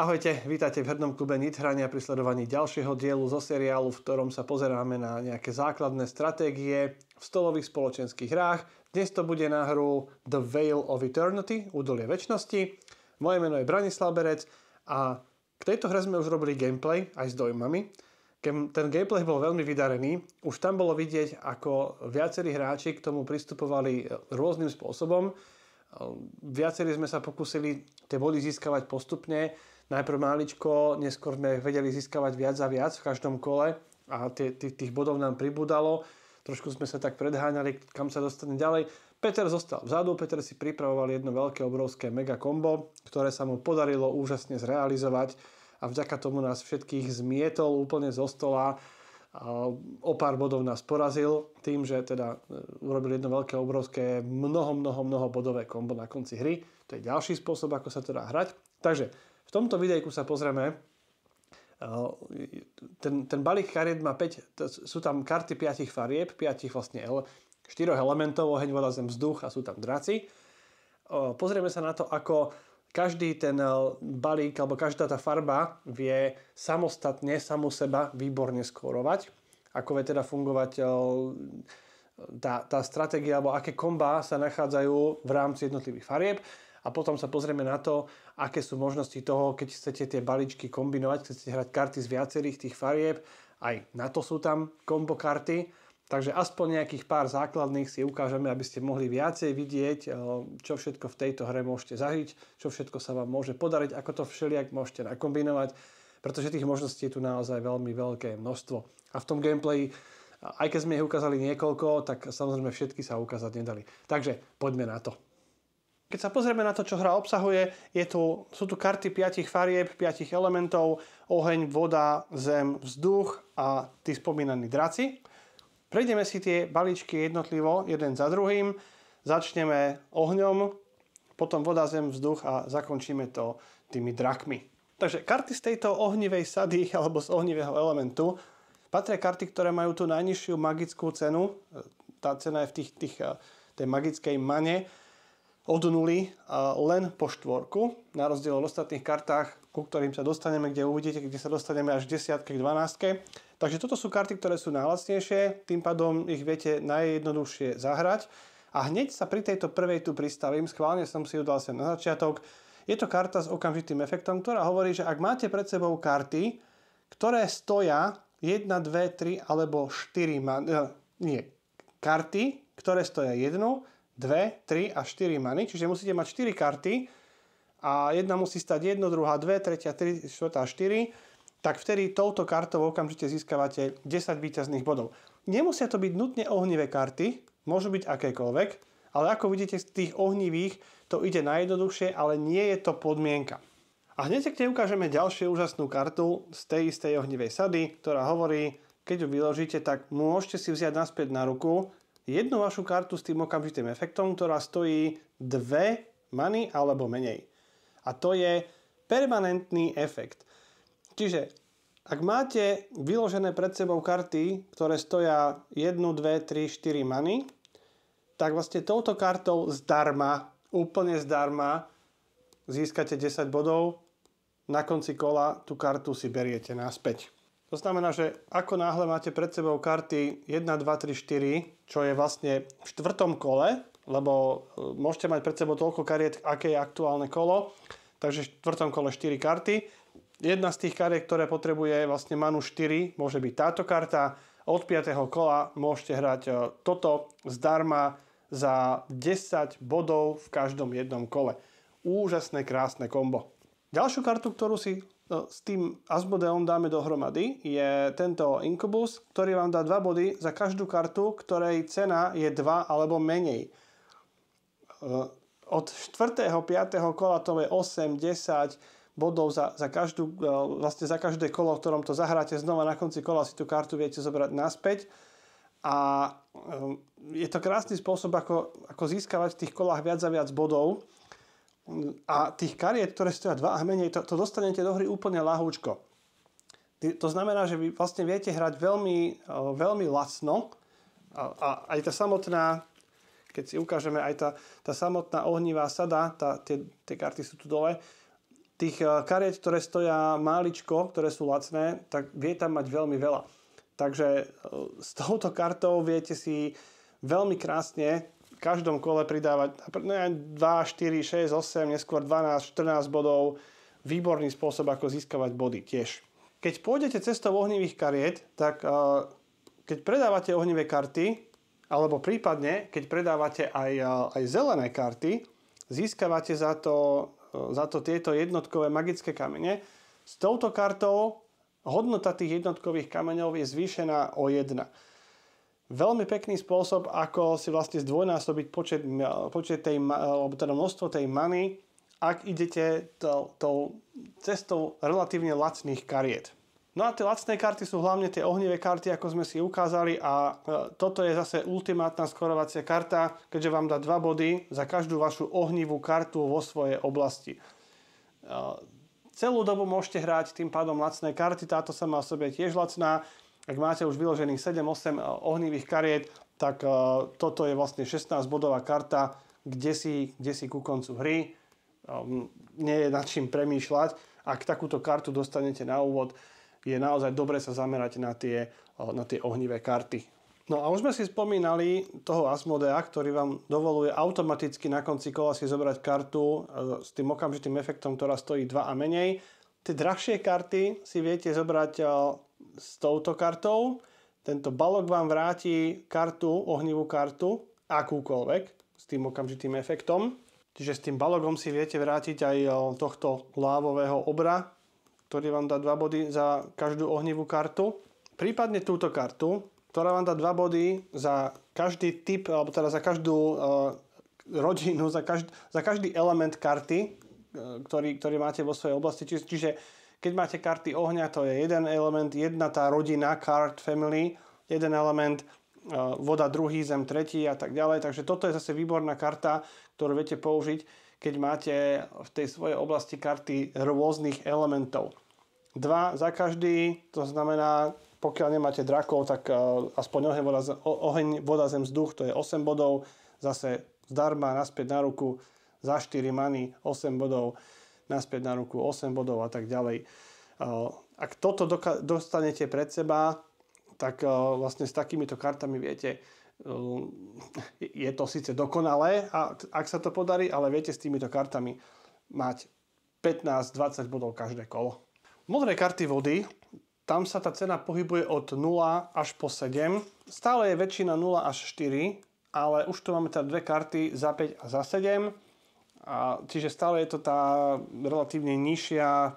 Ahojte, vítajte v hernom klube Nithrania pri sledovaní ďalšieho dielu zo seriálu, v ktorom sa pozeráme na nejaké základné stratégie v stolových spoločenských hrách. Dnes to bude na hru The Veil of Eternity, údolie väčšnosti. Moje meno je Branislav Berec a k tejto hre sme už robili gameplay aj s dojmami. Ten gameplay bol veľmi vydarený. Už tam bolo vidieť, ako viacerí hráči k tomu pristupovali e, rôznym spôsobom. E, viacerí sme sa pokúsili tie body získavať postupne najprv maličko, neskôr sme vedeli získavať viac a viac v každom kole a tých bodov nám pribudalo. Trošku sme sa tak predháňali, kam sa dostane ďalej. Peter zostal vzadu, Peter si pripravoval jedno veľké, obrovské mega kombo, ktoré sa mu podarilo úžasne zrealizovať a vďaka tomu nás všetkých zmietol úplne zo stola. O pár bodov nás porazil tým, že teda e, urobil jedno veľké, obrovské, mnoho, mnoho, mnoho bodové kombo na konci hry. To je ďalší spôsob, ako sa to teda dá hrať. Takže v tomto videjku sa pozrieme, eh, ten, ten balík kariet má 5, sú tam karty 5 farieb, 5 vlastne L, 4 elementov, oheň, voda, zem, vzduch a sú tam draci. Pozrieme sa na to, ako každý ten eh, balík alebo každá tá farba vie samostatne, samu seba výborne skórovať. Ako vie teda fungovať eh, tá, tá stratégia alebo aké kombá sa nachádzajú v rámci jednotlivých farieb a potom sa pozrieme na to, aké sú možnosti toho, keď chcete tie balíčky kombinovať, keď chcete hrať karty z viacerých tých farieb, aj na to sú tam kombo karty, takže aspoň nejakých pár základných si ukážeme, aby ste mohli viacej vidieť, eh, čo všetko v tejto hre môžete zažiť, čo všetko sa vám môže podariť, ako to všelijak môžete nakombinovať, pretože tých možností je tu naozaj veľmi veľké množstvo. A v tom gameplay aj keď sme ich ukázali niekoľko, tak samozrejme všetky sa ukázať nedali. Takže poďme na to. Keď sa pozrieme na to, čo hra obsahuje, je tu, sú tu karty piatich farieb, piatich elementov, oheň, voda, zem, vzduch a tí spomínaní draci. Prejdeme si tie balíčky jednotlivo, jeden za druhým. Začneme ohňom, potom voda, zem, vzduch a zakončíme to tými drakmi. Takže karty z tejto ohnivej sady alebo z ohnivého elementu patria karty, ktoré majú tú najnižšiu magickú cenu. Tá cena je v tých, tých eh, tej magickej mane od nuly len po štvorku, na rozdiel od ostatných kartách, ku ktorým sa dostaneme, kde uvidíte, kde sa dostaneme až k desiatke, k dvanáctke. Takže toto sú karty, ktoré sú najlacnejšie, tým pádom ich viete najjednoduchšie zahrať. A hneď sa pri tejto prvej tu pristavím, schválne som si ju dal sem na začiatok. Je to karta s okamžitým efektom, ktorá hovorí, že ak máte pred sebou karty, ktoré stoja 1, 2, 3 alebo 4, e, nie, karty, ktoré stoja 1, 2, 3 a 4 many, čiže musíte mať 4 karty a jedna musí stať 1, druhá 2, 3, 3, štvrtá 4, tak vtedy touto kartou okamžite získavate 10 výťazných bodov. Nemusia to byť nutne ohnivé karty, môžu byť akékoľvek, ale ako vidíte z tých ohnivých to ide najjednoduchšie, ale nie je to podmienka. A hneď keď ukážeme ďalšiu úžasnú kartu z tej istej ohnivej sady, ktorá hovorí, keď ju vyložíte, tak môžete si vziať naspäť na ruku jednu vašu kartu s tým okamžitým efektom, ktorá stojí dve many alebo menej. A to je permanentný efekt. Čiže ak máte vyložené pred sebou karty, ktoré stoja 1, 2, 3, 4 many, tak vlastne touto kartou zdarma, úplne zdarma, získate 10 bodov, na konci kola tú kartu si beriete naspäť. To znamená, že ako náhle máte pred sebou karty 1, 2, 3, 4, čo je vlastne v štvrtom kole, lebo e, môžete mať pred sebou toľko kariet, aké je aktuálne kolo, takže v štvrtom kole 4 karty. Jedna z tých kariet, ktoré potrebuje vlastne manu 4, môže byť táto karta. Od 5. kola môžete hrať e, toto zdarma za 10 bodov v každom jednom kole. Úžasné, krásne kombo. Ďalšiu kartu, ktorú si No, s tým Asmodeom dáme dohromady je tento Incubus, ktorý vám dá 2 body za každú kartu, ktorej cena je 2 alebo menej. Od 4. 5. kola to je 8, 10 bodov za, za, každú, e, vlastne za každé kolo, v ktorom to zahráte. Znova na konci kola si tú kartu viete zobrať naspäť. A e, je to krásny spôsob, ako, ako získavať v tých kolách viac a viac bodov a tých kariet, ktoré stoja dva a menej, to, to dostanete do hry úplne lahúčko. To znamená, že vy vlastne viete hrať veľmi, veľmi lacno a, a aj tá samotná, keď si ukážeme, aj tá, tá samotná ohnivá sada, tá, tie, tie karty sú tu dole, tých e, kariet, ktoré stoja máličko, ktoré sú lacné, tak vie tam mať veľmi veľa. Takže e, s touto kartou viete si veľmi krásne každom kole pridávať 2, 4, 6, 8, neskôr 12, 14 bodov. Výborný spôsob, ako získavať body tiež. Keď pôjdete cestou ohnivých kariet, tak eh, keď predávate ohnivé karty, alebo prípadne, keď predávate aj, eh, aj zelené karty, získavate za to, eh, za to tieto jednotkové magické kamene. S touto kartou hodnota tých jednotkových kameňov je zvýšená o 1 veľmi pekný spôsob, ako si vlastne zdvojnásobiť počet, počet tej, alebo teda množstvo tej many, ak idete tou, to cestou relatívne lacných kariet. No a tie lacné karty sú hlavne tie ohnivé karty, ako sme si ukázali a e, toto je zase ultimátna skorovacia karta, keďže vám dá 2 body za každú vašu ohnivú kartu vo svojej oblasti. E, celú dobu môžete hrať tým pádom lacné karty, táto sama o sebe je tiež lacná, ak máte už vyložených 7-8 eh, ohnívých kariet, tak eh, toto je vlastne 16-bodová karta, kde si, kde si ku koncu hry. Ehm, nie je nad čím premýšľať. Ak takúto kartu dostanete na úvod, je naozaj dobre sa zamerať na tie, eh, na tie ohnivé karty. No a už sme si spomínali toho Asmodea, ktorý vám dovoluje automaticky na konci kola si zobrať kartu s tým okamžitým efektom, ktorá stojí 2 a menej. Tie drahšie karty si viete zobrať s touto kartou. Tento balok vám vráti kartu, ohnivú kartu, akúkoľvek, s tým okamžitým efektom. Čiže s tým balokom si viete vrátiť aj e, tohto lávového obra, ktorý vám dá 2 body za každú ohnivú kartu. Prípadne túto kartu, ktorá vám dá 2 body za každý typ, alebo teda za každú uh, rodinu, za každý, za každý element karty, e, ktorý, ktorý máte vo svojej oblasti. Čiže, čiže keď máte karty ohňa, to je jeden element, jedna tá rodina, card family, jeden element, e, voda druhý, zem tretí a tak ďalej. Takže toto je zase výborná karta, ktorú viete použiť, keď máte v tej svojej oblasti karty rôznych elementov. Dva za každý, to znamená, pokiaľ nemáte drakov, tak e, aspoň oheň, voda, oheň, voda zem, vzduch, to je 8 bodov. Zase zdarma, naspäť na ruku, za 4 many, 8 bodov naspäť na ruku 8 bodov a tak ďalej. E, ak toto dostanete pred seba, tak e, vlastne s takýmito kartami viete, e, je to síce dokonalé, ak sa to podarí, ale viete s týmito kartami mať 15-20 bodov každé kolo. Modré karty vody, tam sa tá cena pohybuje od 0 až po 7. Stále je väčšina 0 až 4, ale už tu máme teda dve karty za 5 a za 7 a, čiže stále je to tá relatívne nižšia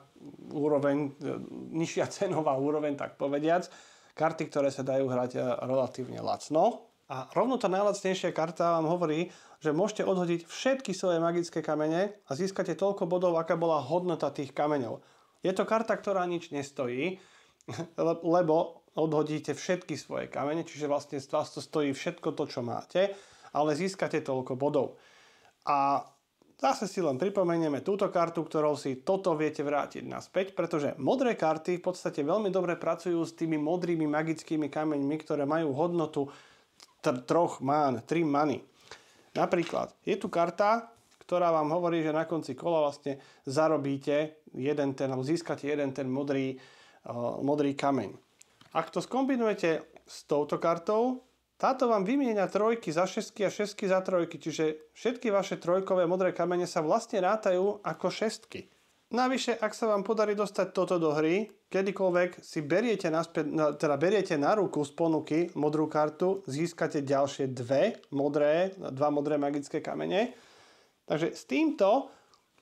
úroveň, e, nižšia cenová úroveň, tak povediac. Karty, ktoré sa dajú hrať e, relatívne lacno. A rovno tá najlacnejšia karta vám hovorí, že môžete odhodiť všetky svoje magické kamene a získate toľko bodov, aká bola hodnota tých kameňov. Je to karta, ktorá nič nestojí, lebo odhodíte všetky svoje kamene, čiže vlastne z vás to stojí všetko to, čo máte, ale získate toľko bodov. A Zase si len pripomenieme túto kartu, ktorou si toto viete vrátiť naspäť, pretože modré karty v podstate veľmi dobre pracujú s tými modrými magickými kameňmi, ktoré majú hodnotu tr- troch man, tri many. Napríklad, je tu karta, ktorá vám hovorí, že na konci kola vlastne zarobíte jeden ten, alebo získate jeden ten modrý, uh, modrý kameň. Ak to skombinujete s touto kartou, táto vám vymieňa trojky za šestky a šestky za trojky, čiže všetky vaše trojkové modré kamene sa vlastne rátajú ako šestky. Navyše, ak sa vám podarí dostať toto do hry, kedykoľvek si beriete, naspäť, no, teda beriete na ruku z ponuky modrú kartu, získate ďalšie dve modré, dva modré magické kamene. Takže s týmto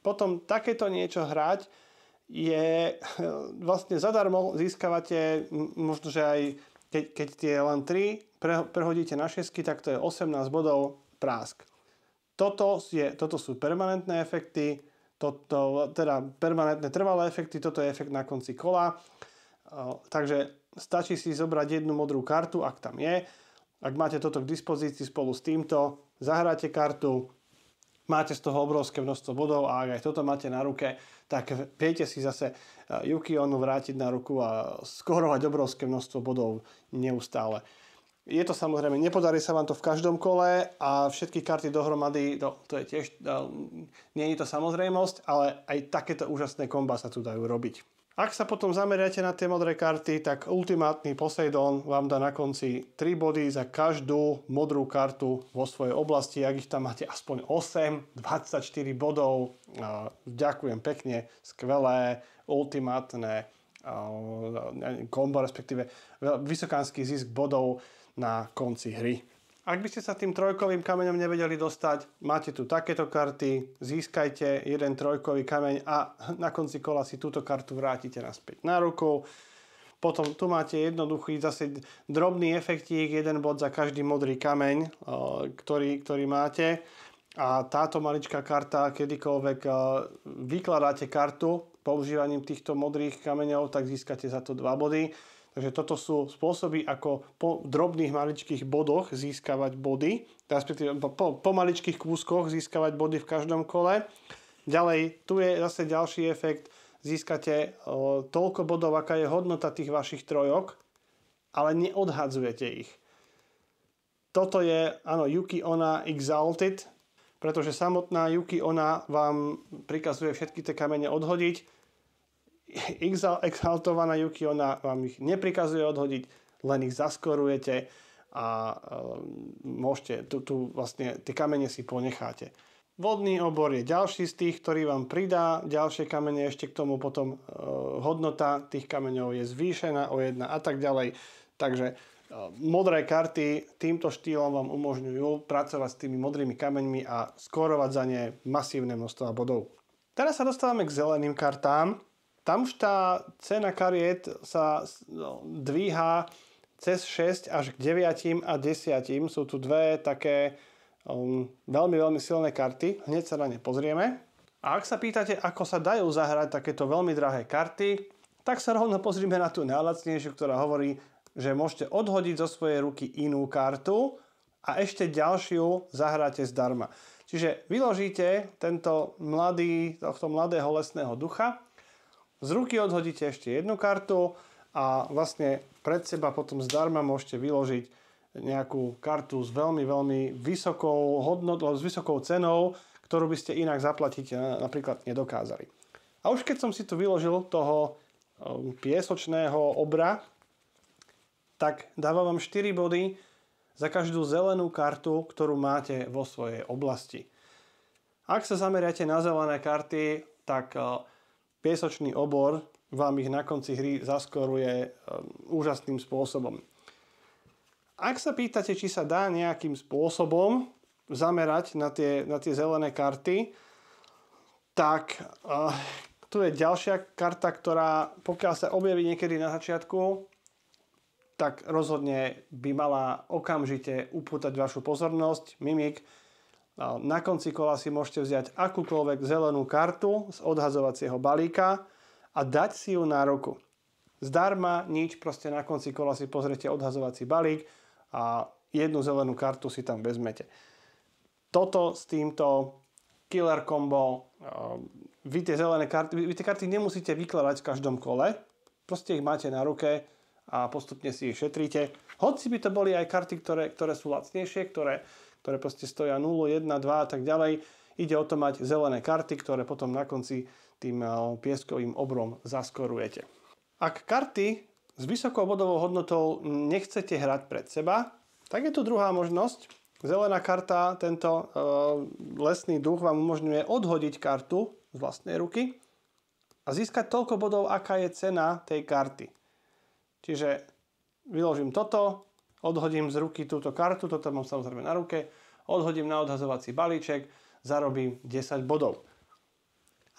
potom takéto niečo hrať je vlastne zadarmo získavate možno, že aj keď, keď tie len 3 pre, prehodíte na 6, tak to je 18 bodov prásk. Toto, je, toto sú permanentné efekty, toto, teda permanentné trvalé efekty, toto je efekt na konci kola. Takže stačí si zobrať jednu modrú kartu, ak tam je. Ak máte toto k dispozícii spolu s týmto, zahráte kartu, máte z toho obrovské množstvo bodov a ak aj toto máte na ruke, tak viete si zase e, Yukionu vrátiť na ruku a skorovať obrovské množstvo bodov neustále. Je to samozrejme, nepodarí sa vám to v každom kole a všetky karty dohromady, no, to je tiež, no, nie je to samozrejmosť, ale aj takéto úžasné komba sa tu dajú robiť. Ak sa potom zameriate na tie modré karty, tak ultimátny Poseidon vám dá na konci 3 body za každú modrú kartu vo svojej oblasti. Ak ich tam máte aspoň 8, 24 bodov, ďakujem pekne, skvelé, ultimátne kombo, respektíve vysokánsky zisk bodov na konci hry. Ak by ste sa tým trojkovým kameňom nevedeli dostať, máte tu takéto karty, získajte jeden trojkový kameň a na konci kola si túto kartu vrátite naspäť na ruku. Potom tu máte jednoduchý zase drobný efektík, jeden bod za každý modrý kameň, eh, ktorý, ktorý máte. A táto maličká karta, kedykoľvek eh, vykladáte kartu používaním týchto modrých kameňov, tak získate za to 2 body. Takže toto sú spôsoby, ako po drobných maličkých bodoch získavať body, respektíve po, po maličkých kúskoch získavať body v každom kole. Ďalej, tu je zase ďalší efekt, získate o, toľko bodov, aká je hodnota tých vašich trojok, ale neodhadzujete ich. Toto je, áno, Yuki Ona Exalted, pretože samotná Yuki Ona vám prikazuje všetky tie kamene odhodiť, exaltovaná Yuki, ona vám ich neprikazuje odhodiť, len ich zaskorujete a ehm, môžete, tu, tu vlastne tie kamene si ponecháte. Vodný obor je ďalší z tých, ktorý vám pridá ďalšie kamene, ešte k tomu potom e, hodnota tých kameňov je zvýšená o jedna a tak ďalej. Takže e, modré karty týmto štýlom vám umožňujú pracovať s tými modrými kameňmi a skórovať za ne masívne množstva bodov. Teraz sa dostávame k zeleným kartám. Tam už tá cena kariet sa no, dvíha cez 6 až k 9 a 10. Sú tu dve také um, veľmi, veľmi silné karty. Hneď sa na ne pozrieme. A ak sa pýtate, ako sa dajú zahrať takéto veľmi drahé karty, tak sa rovno pozrieme na tú najlacnejšiu, ktorá hovorí, že môžete odhodiť zo svojej ruky inú kartu a ešte ďalšiu zahráte zdarma. Čiže vyložíte tento mladý, tohto mladého lesného ducha z ruky odhodíte ešte jednu kartu a vlastne pred seba potom zdarma môžete vyložiť nejakú kartu s veľmi, veľmi vysokou hodnotou, s vysokou cenou, ktorú by ste inak zaplatiť eh, napríklad nedokázali. A už keď som si tu vyložil toho ehm, piesočného obra, tak dávam vám 4 body za každú zelenú kartu, ktorú máte vo svojej oblasti. Ak sa zameriate na zelené karty, tak eh, piesočný obor vám ich na konci hry zaskoruje um, úžasným spôsobom. Ak sa pýtate, či sa dá nejakým spôsobom zamerať na tie, na tie zelené karty, tak uh, tu je ďalšia karta, ktorá pokiaľ sa objaví niekedy na začiatku, tak rozhodne by mala okamžite upútať vašu pozornosť. Mimik No, na konci kola si môžete vziať akúkoľvek zelenú kartu z odhazovacieho balíka a dať si ju na ruku. Zdarma, nič, proste na konci kola si pozrete odhazovací balík a jednu zelenú kartu si tam vezmete. Toto s týmto killer combo, ehm, vy tie zelené karty, vy tie karty nemusíte vykladať v každom kole, proste ich máte na ruke a postupne si ich šetríte. Hoci by to boli aj karty, ktoré, ktoré sú lacnejšie, ktoré, ktoré proste stoja 0, 1, 2 a tak ďalej. Ide o to mať zelené karty, ktoré potom na konci tým eh, pieskovým obrom zaskorujete. Ak karty s vysokou bodovou hodnotou nechcete hrať pred seba, tak je tu druhá možnosť. Zelená karta, tento e, lesný duch vám umožňuje odhodiť kartu z vlastnej ruky a získať toľko bodov, aká je cena tej karty. Čiže vyložím toto, odhodím z ruky túto kartu, toto mám samozrejme na ruke, odhodím na odhazovací balíček, zarobím 10 bodov.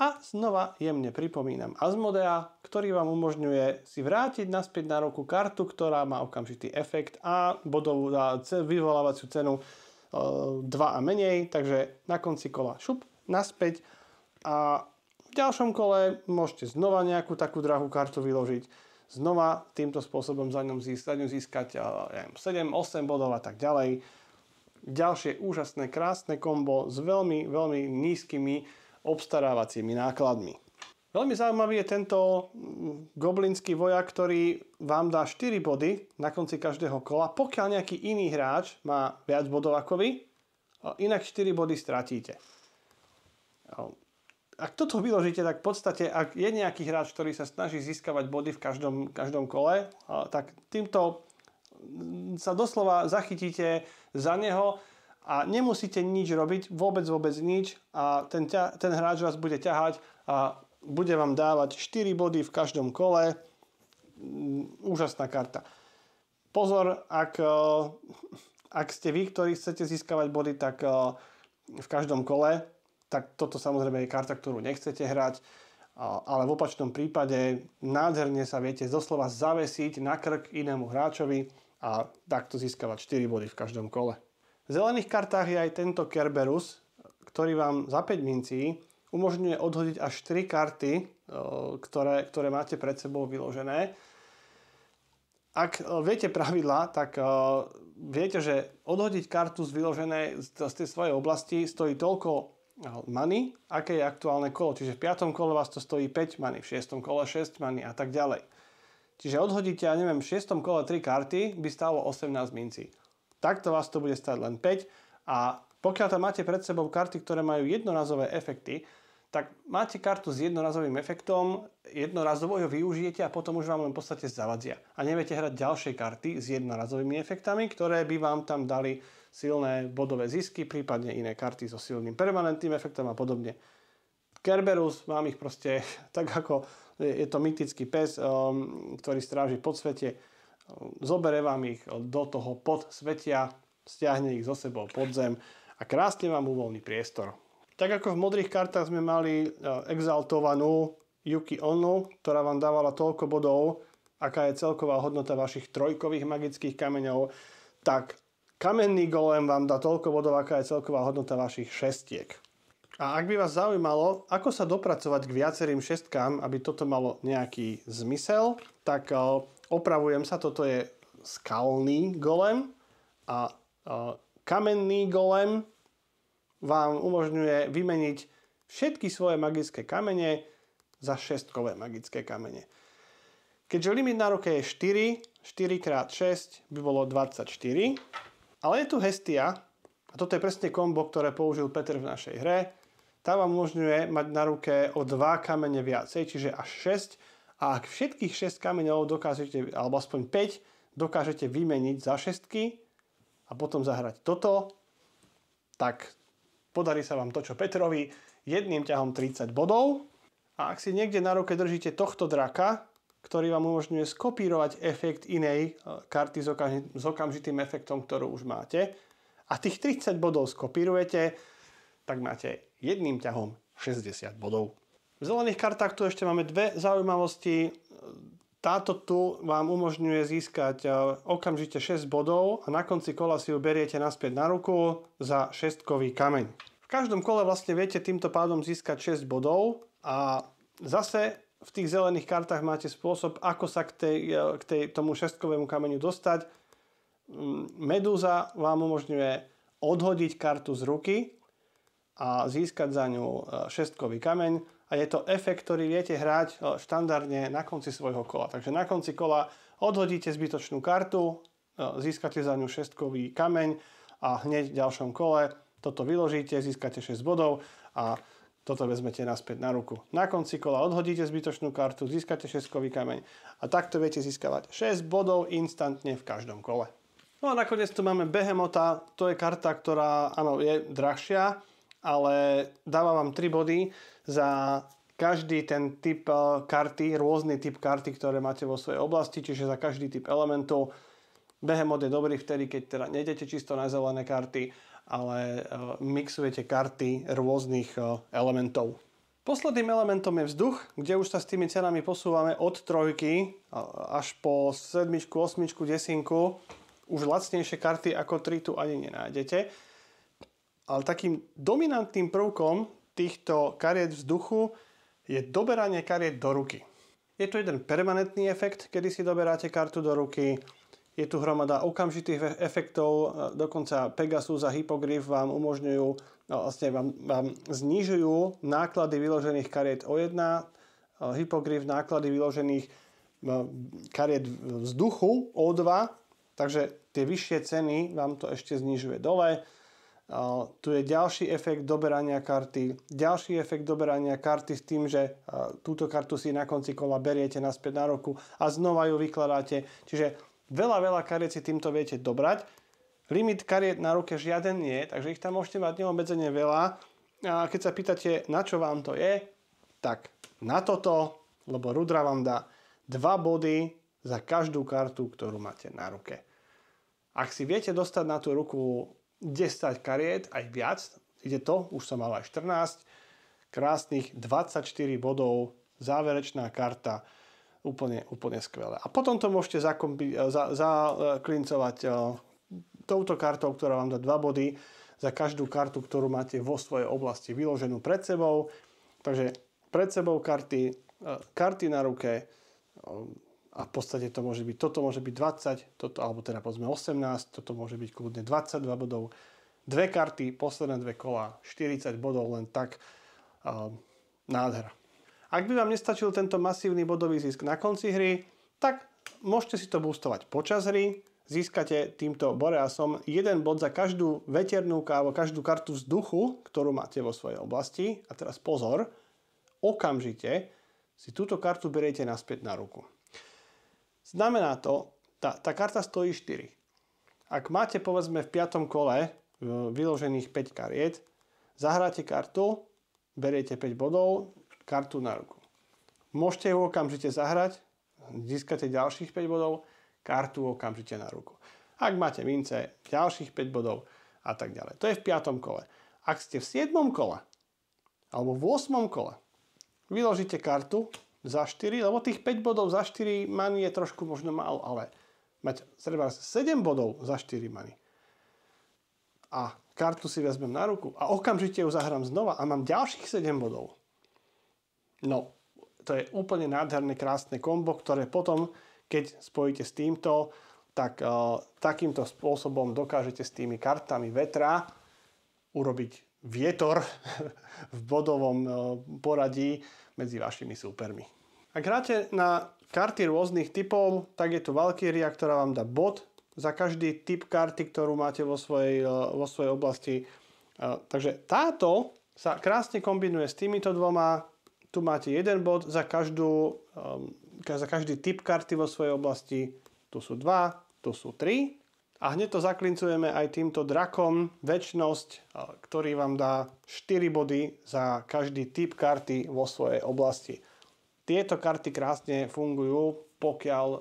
A znova jemne pripomínam Asmodea, ktorý vám umožňuje si vrátiť naspäť na ruku kartu, ktorá má okamžitý efekt a bodovú, a vyvolávaciu cenu 2 e, a menej, takže na konci kola šup, naspäť a v ďalšom kole môžete znova nejakú takú drahú kartu vyložiť znova týmto spôsobom za ňom získať, získať eh, 7-8 bodov a tak ďalej. Ďalšie úžasné, krásne kombo s veľmi, veľmi nízkymi obstarávacími nákladmi. Veľmi zaujímavý je tento mm, goblinský vojak, ktorý vám dá 4 body na konci každého kola, pokiaľ nejaký iný hráč má viac bodov ako vy, eh, inak 4 body stratíte. Eh, ak toto vyložíte, tak v podstate, ak je nejaký hráč, ktorý sa snaží získavať body v každom, každom kole, tak týmto sa doslova zachytíte za neho a nemusíte nič robiť, vôbec, vôbec nič a ten, ten hráč vás bude ťahať a bude vám dávať 4 body v každom kole. Mm, úžasná karta. Pozor, ak, e, ak ste vy, ktorí chcete získavať body, tak e, v každom kole, tak toto samozrejme je karta, ktorú nechcete hrať, ale v opačnom prípade nádherne sa viete doslova zavesiť na krk inému hráčovi a takto získavať 4 body v každom kole. V zelených kartách je aj tento Kerberus, ktorý vám za 5 mincí umožňuje odhodiť až 3 karty, e, ktoré, ktoré máte pred sebou vyložené. Ak e, viete pravidla, tak e, viete, že odhodiť kartu z vyloženej z tej svojej oblasti stojí toľko money, aké je aktuálne kolo. Čiže v 5. kole vás to stojí 5 money, v 6. kole 6 money a tak ďalej. Čiže odhodíte, ja neviem, v 6. kole 3 karty by stálo 18 mincí. Takto vás to bude stať len 5 a pokiaľ tam máte pred sebou karty, ktoré majú jednorazové efekty, tak máte kartu s jednorazovým efektom, jednorazovo ju využijete a potom už vám len v podstate zavadzia. A neviete hrať ďalšie karty s jednorazovými efektami, ktoré by vám tam dali silné bodové zisky, prípadne iné karty so silným permanentným efektom a podobne. Kerberus, mám ich proste tak ako je to mytický pes, um, ktorý stráži pod svete. Zobere vám ich do toho pod svetia, stiahne ich zo sebou pod zem a krásne vám uvoľní priestor. Tak ako v modrých kartách sme mali uh, exaltovanú Yuki Onu, ktorá vám dávala toľko bodov, aká je celková hodnota vašich trojkových magických kameňov, tak Kamenný golem vám dá toľko bodov, aká je celková hodnota vašich šestiek. A ak by vás zaujímalo, ako sa dopracovať k viacerým šestkám, aby toto malo nejaký zmysel, tak eh, opravujem sa, toto je skalný golem a eh, kamenný golem vám umožňuje vymeniť všetky svoje magické kamene za šestkové magické kamene. Keďže limit na ruke je 4, 4 x 6 by bolo 24, ale je tu hestia, a toto je presne kombo, ktoré použil Peter v našej hre. Tá vám umožňuje mať na ruke o 2 kamene viacej, čiže až 6. A ak všetkých 6 kameňov dokážete, alebo aspoň 5, dokážete vymeniť za 6 a potom zahrať toto, tak podarí sa vám to, čo Petrovi, jedným ťahom 30 bodov. A ak si niekde na ruke držíte tohto draka, ktorý vám umožňuje skopírovať efekt inej e, karty s okamžitým efektom, ktorú už máte. A tých 30 bodov skopírujete, tak máte jedným ťahom 60 bodov. V zelených kartách tu ešte máme dve zaujímavosti. E, táto tu vám umožňuje získať e, okamžite 6 bodov a na konci kola si ju beriete naspäť na ruku za šestkový kameň. V každom kole vlastne viete týmto pádom získať 6 bodov a zase v tých zelených kartách máte spôsob, ako sa k, tej, e, k tej, tomu šestkovému kameňu dostať. Mm, Medúza vám umožňuje odhodiť kartu z ruky a získať za ňu e, šestkový kameň a je to efekt, ktorý viete hrať e, štandardne na konci svojho kola. Takže na konci kola odhodíte zbytočnú kartu, získate za ňu šestkový kameň a hneď v ďalšom kole toto vyložíte, získate 6 bodov a toto vezmete naspäť na ruku. Na konci kola odhodíte zbytočnú kartu, získate šeskový kameň a takto viete získavať 6 bodov instantne v každom kole. No a nakoniec tu máme Behemota, to je karta, ktorá áno, je drahšia, ale dáva vám 3 body za každý ten typ e, karty, rôzny typ karty, ktoré máte vo svojej oblasti, čiže za každý typ elementov. Behemot je dobrý vtedy, keď teda nejdete čisto na zelené karty ale e, mixujete karty rôznych e, elementov. Posledným elementom je vzduch, kde už sa s tými cenami posúvame od trojky e, až po sedmičku, osmičku, desinku. Už lacnejšie karty ako tri tu ani nenájdete. Ale takým dominantným prvkom týchto kariet vzduchu je doberanie kariet do ruky. Je to jeden permanentný efekt, kedy si doberáte kartu do ruky, je tu hromada okamžitých efektov, e, dokonca Pegasus a Hippogriff vám umožňujú, no, vlastne vám, vám znižujú náklady vyložených kariet o 1, e, Hippogriff náklady vyložených e, kariet vzduchu o 2, takže tie vyššie ceny vám to ešte znižuje dole. Tu je ďalší efekt doberania karty. Ďalší efekt doberania karty s tým, že túto kartu si na konci kola beriete naspäť na roku a znova ju vykladáte. Čiže Veľa, veľa kariet si týmto viete dobrať. Limit kariet na ruke žiaden nie, takže ich tam môžete mať neobmedzenie veľa. A keď sa pýtate, na čo vám to je, tak na toto, lebo Rudra vám dá 2 body za každú kartu, ktorú máte na ruke. Ak si viete dostať na tú ruku 10 kariet, aj viac, ide to, už som mal aj 14, krásnych 24 bodov, záverečná karta úplne, úplne skvelé. A potom to môžete e, zaklincovať za- e, za, touto kartou, ktorá vám dá 2 body za každú kartu, ktorú máte vo svojej oblasti vyloženú pred sebou. Takže pred sebou karty, e, karty na ruke a v podstate to môže byť, toto môže byť 20, toto, alebo teda povedzme 18, toto môže byť kľudne 22 bodov. Dve karty, posledné dve kola, 40 bodov len tak. Nádhera. Ak by vám nestačil tento masívny bodový zisk na konci hry, tak môžete si to boostovať počas hry, získate týmto Boreasom jeden bod za každú veternú alebo každú kartu vzduchu, ktorú máte vo svojej oblasti. A teraz pozor, okamžite si túto kartu beriete naspäť na ruku. Znamená to, tá, tá karta stojí 4. Ak máte povedzme v 5. kole e, vyložených 5 kariet, zahráte kartu, beriete 5 bodov, kartu na ruku. Môžete ju okamžite zahrať, získate ďalších 5 bodov, kartu okamžite na ruku. Ak máte mince, ďalších 5 bodov a tak ďalej. To je v 5. kole. Ak ste v 7. kole alebo v 8. kole, vyložíte kartu za 4, lebo tých 5 bodov za 4 many je trošku možno málo, ale mať treba 7 bodov za 4 many a kartu si vezmem na ruku a okamžite ju zahrám znova a mám ďalších 7 bodov No, to je úplne nádherné, krásne kombo, ktoré potom, keď spojíte s týmto, tak e, takýmto spôsobom dokážete s tými kartami vetra urobiť vietor v bodovom eh, poradí medzi vašimi súpermi. Ak hráte na karty rôznych typov, tak je tu Valkyria, ktorá vám dá bod za každý typ karty, ktorú máte vo svojej, eh, vo svojej oblasti. Takže táto sa krásne kombinuje s týmito dvoma tu máte jeden bod za, každú, um, za každý typ karty vo svojej oblasti. Tu sú dva, tu sú tri. A hneď to zaklincujeme aj týmto drakom väčnosť, uh, ktorý vám dá 4 body za každý typ karty vo svojej oblasti. Tieto karty krásne fungujú, pokiaľ uh,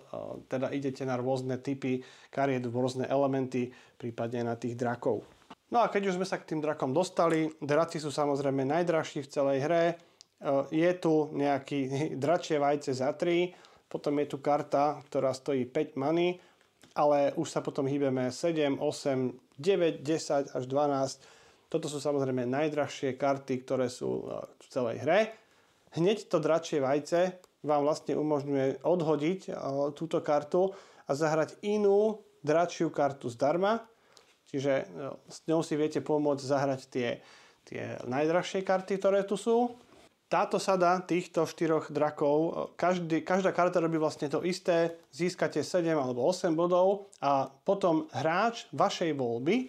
teda idete na rôzne typy kariet, rôzne elementy, prípadne na tých drakov. No a keď už sme sa k tým drakom dostali, draci sú samozrejme najdražší v celej hre, Eh, je tu nejaký dračie vajce za 3, potom je tu karta, ktorá stojí 5 many, ale už sa potom hýbeme 7, 8, 9, 10 až 12. Toto sú samozrejme najdrahšie karty, ktoré sú eh, v celej hre. Hneď to dračie vajce vám vlastne umožňuje odhodiť eh, túto kartu a zahrať inú dračiu kartu zdarma. Čiže s ňou si viete pomôcť zahrať tie, tie najdrahšie karty, ktoré tu sú táto sada týchto štyroch drakov, e, každý, každá karta robí vlastne to isté, získate 7 alebo 8 bodov a potom hráč vašej voľby e,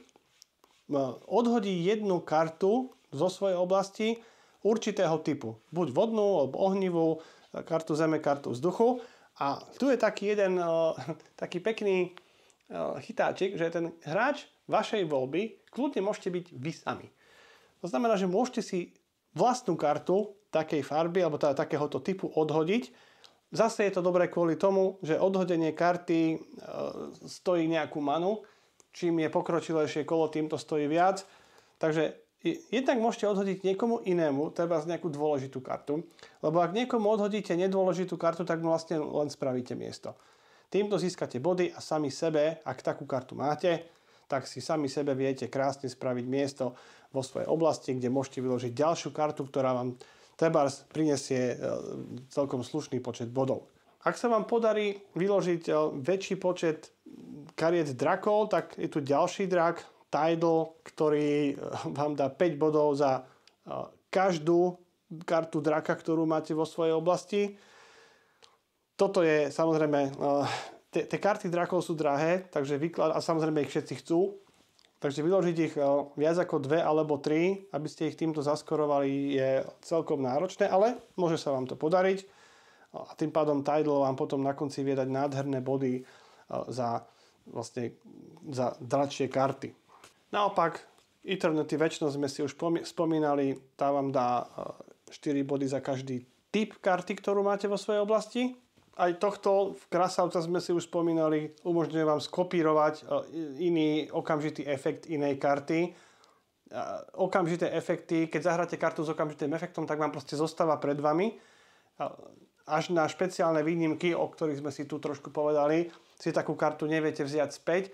odhodí jednu kartu zo svojej oblasti určitého typu. Buď vodnú, alebo ohnivú, e, kartu zeme, kartu vzduchu. A tu je taký jeden taký pekný chytáčik, že ten hráč vašej voľby kľudne môžete byť vy sami. To znamená, že môžete si vlastnú kartu takej farby alebo teda takéhoto typu odhodiť. Zase je to dobré kvôli tomu, že odhodenie karty e, stojí nejakú manu. Čím je pokročilejšie kolo, tým to stojí viac. Takže jednak môžete odhodiť niekomu inému, treba z nejakú dôležitú kartu. Lebo ak niekomu odhodíte nedôležitú kartu, tak mu vlastne len spravíte miesto. Týmto získate body a sami sebe, ak takú kartu máte, tak si sami sebe viete krásne spraviť miesto vo svojej oblasti, kde môžete vyložiť ďalšiu kartu, ktorá vám trebárs prinesie e, celkom slušný počet bodov. Ak sa vám podarí vyložiť e, väčší počet kariet drakov, tak je tu ďalší drak, Tidal, ktorý e, vám dá 5 bodov za každú kartu draka, ktorú máte vo svojej oblasti. Toto je samozrejme tie karty drakov sú drahé, takže vyklad, a samozrejme ich všetci chcú, takže vyložiť ich e, viac ako dve alebo tri, aby ste ich týmto zaskorovali, je celkom náročné, ale môže sa vám to podariť e, a tým pádom Tidal vám potom na konci viedať nádherné body e, za, vlastne, za dračie karty. Naopak, Eternity väčšnosť sme si už spomínali, tá vám dá 4 body za každý typ karty, ktorú máte vo svojej oblasti aj tohto v Krasavca sme si už spomínali, umožňuje vám skopírovať e, iný okamžitý efekt inej karty. E, okamžité efekty, keď zahráte kartu s okamžitým efektom, tak vám proste zostáva pred vami. E, až na špeciálne výnimky, o ktorých sme si tu trošku povedali, si takú kartu neviete vziať späť.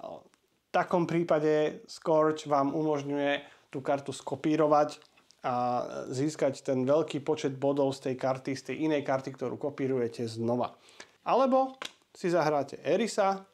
V takom prípade Scorch vám umožňuje tú kartu skopírovať a získať ten veľký počet bodov z tej karty, z tej inej karty, ktorú kopírujete znova. Alebo si zahráte Erisa,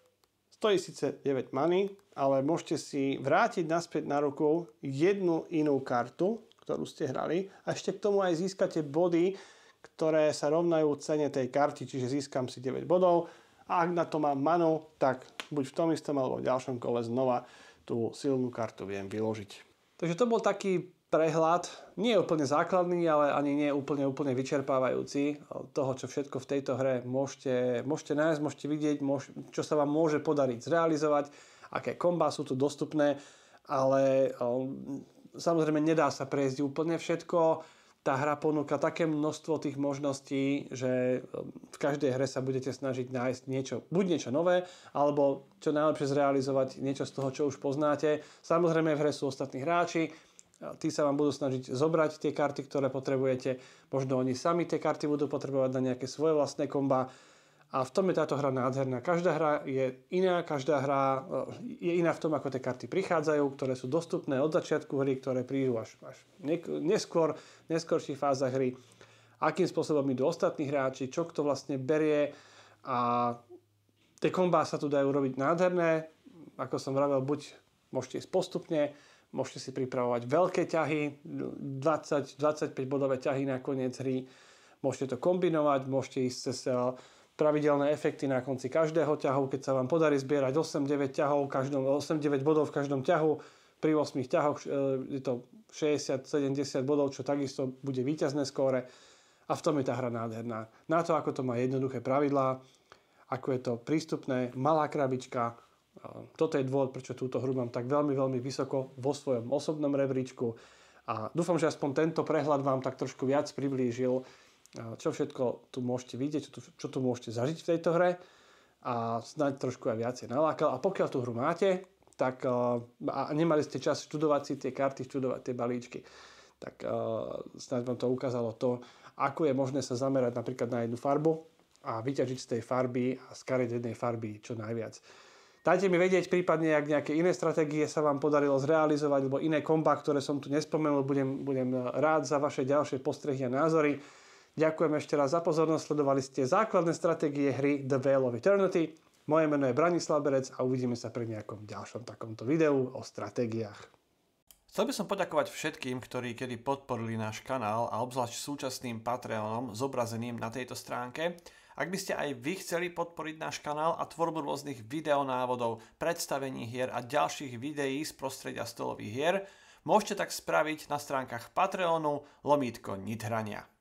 stojí síce 9 many, ale môžete si vrátiť naspäť na ruku jednu inú kartu, ktorú ste hrali a ešte k tomu aj získate body, ktoré sa rovnajú cene tej karty, čiže získam si 9 bodov a ak na to mám manu, tak buď v tom istom alebo v ďalšom kole znova tú silnú kartu viem vyložiť. Takže to bol taký prehľad, nie je úplne základný, ale ani nie je úplne, úplne vyčerpávajúci eh, toho, čo všetko v tejto hre môžete, môžete nájsť, môžete vidieť, môž, čo sa vám môže podariť zrealizovať, aké komba sú tu dostupné, ale um, samozrejme nedá sa prejsť úplne všetko tá hra ponúka také množstvo tých možností, že um, v každej hre sa budete snažiť nájsť niečo, buď niečo nové, alebo čo najlepšie zrealizovať niečo z toho, čo už poznáte. Samozrejme v hre sú ostatní hráči, tí sa vám budú snažiť zobrať tie karty, ktoré potrebujete. Možno oni sami tie karty budú potrebovať na nejaké svoje vlastné komba a v tom je táto hra nádherná. Každá hra je iná, každá hra e, je iná v tom, ako tie karty prichádzajú, ktoré sú dostupné od začiatku hry, ktoré prídu až, až neskôr, neskôrších fázach hry. Akým spôsobom idú ostatní hráči, čo kto vlastne berie a tie kombá sa tu dajú robiť nádherné. Ako som vravel, buď môžete ísť postupne, môžete si pripravovať veľké ťahy, 20-25 bodové ťahy na koniec hry, môžete to kombinovať, môžete ísť cez e, pravidelné efekty na konci každého ťahu, keď sa vám podarí zbierať 8-9 ťahov, 8-9 bodov v každom ťahu, pri 8 ťahoch e, je to 60-70 bodov, čo takisto bude víťazné skóre a v tom je tá hra nádherná. Na to, ako to má jednoduché pravidlá, ako je to prístupné, malá krabička, e, toto je dôvod, prečo túto hru mám tak veľmi, veľmi vysoko vo svojom osobnom rebríčku. A dúfam, že aspoň tento prehľad vám tak trošku viac priblížil, čo všetko tu môžete vidieť, čo tu, čo tu môžete zažiť v tejto hre a snáď trošku aj viacej nalákal. A pokiaľ tú hru máte, tak e, a nemali ste čas študovať si tie karty, študovať tie balíčky, tak e, snáď vám to ukázalo to, ako je možné sa zamerať napríklad na jednu farbu a vyťažiť z tej farby a skariť z jednej farby čo najviac. Dajte mi vedieť, prípadne, ak nejaké iné stratégie sa vám podarilo zrealizovať, alebo iné komba, ktoré som tu nespomenul, budem, budem rád za vaše ďalšie postrehy a názory. Ďakujem ešte raz za pozornosť, sledovali ste základné stratégie hry The Veil of Eternity. Moje meno je Branislav Berec a uvidíme sa pri nejakom ďalšom takomto videu o stratégiách. Chcel by som poďakovať všetkým, ktorí kedy podporili náš kanál a obzvlášť súčasným Patreonom zobrazeným na tejto stránke. Ak by ste aj vy chceli podporiť náš kanál a tvorbu rôznych videonávodov, predstavení hier a ďalších videí z prostredia stolových hier, môžete tak spraviť na stránkach Patreonu lomítko Nithrania.